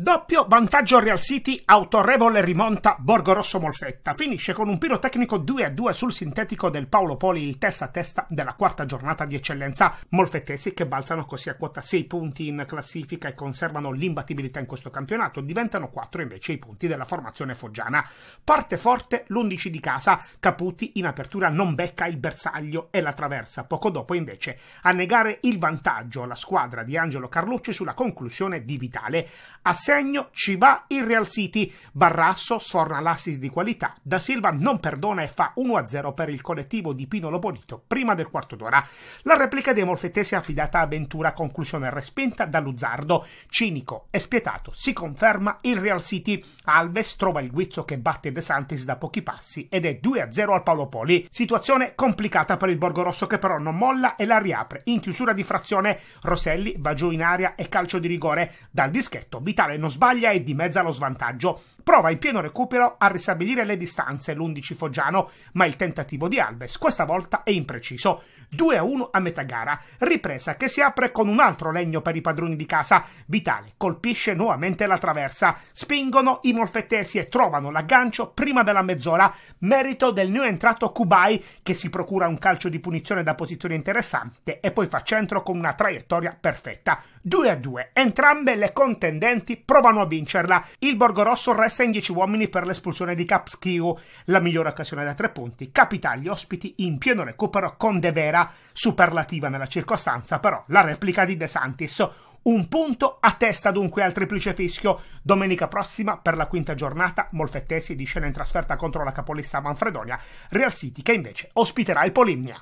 Doppio vantaggio Real City, autorevole rimonta Borgo Rosso Molfetta. Finisce con un pirotecnico 2-2 a sul sintetico del Paolo Poli il testa a testa della quarta giornata di eccellenza. Molfettesi che balzano così a quota 6 punti in classifica e conservano l'imbattibilità in questo campionato. Diventano 4 invece i punti della formazione foggiana. Parte forte l'11 di casa. Caputi in apertura non becca il bersaglio e la traversa. Poco dopo invece a negare il vantaggio alla squadra di Angelo Carlucci sulla conclusione di Vitale. A segno ci va il Real City. Barrasso sforna l'assist di qualità. Da Silva non perdona e fa 1-0 per il collettivo di Pino Bonito prima del quarto d'ora. La replica dei molfettesi è affidata a Ventura, conclusione respinta da Luzzardo. Cinico e spietato si conferma il Real City. Alves trova il guizzo che batte De Santis da pochi passi ed è 2-0 al Paolo Poli. Situazione complicata per il Borgo Rosso che però non molla e la riapre. In chiusura di frazione Roselli va giù in aria e calcio di rigore. Dal dischetto Vitale non sbaglia e dimezza lo svantaggio. Prova in pieno recupero a ristabilire le distanze l'11 Foggiano, ma il tentativo di Alves questa volta è impreciso. 2-1 a metà gara, ripresa che si apre con un altro legno per i padroni di casa. Vitale colpisce nuovamente la traversa, spingono i molfettesi e trovano l'aggancio prima della mezz'ora, merito del new entrato Kubai che si procura un calcio di punizione da posizione interessante e poi fa centro con una traiettoria perfetta. 2-2, entrambe le contendenti provano a vincerla. Il Borgorosso resta in 10 uomini per l'espulsione di Capschio, la migliore occasione da tre punti. Capita agli ospiti in pieno recupero con De Vera, superlativa nella circostanza, però la replica di De Santis. Un punto a testa dunque al triplice fischio. Domenica prossima, per la quinta giornata, Molfettesi di scena in trasferta contro la capolista Manfredonia, Real City che invece ospiterà il Polimnia.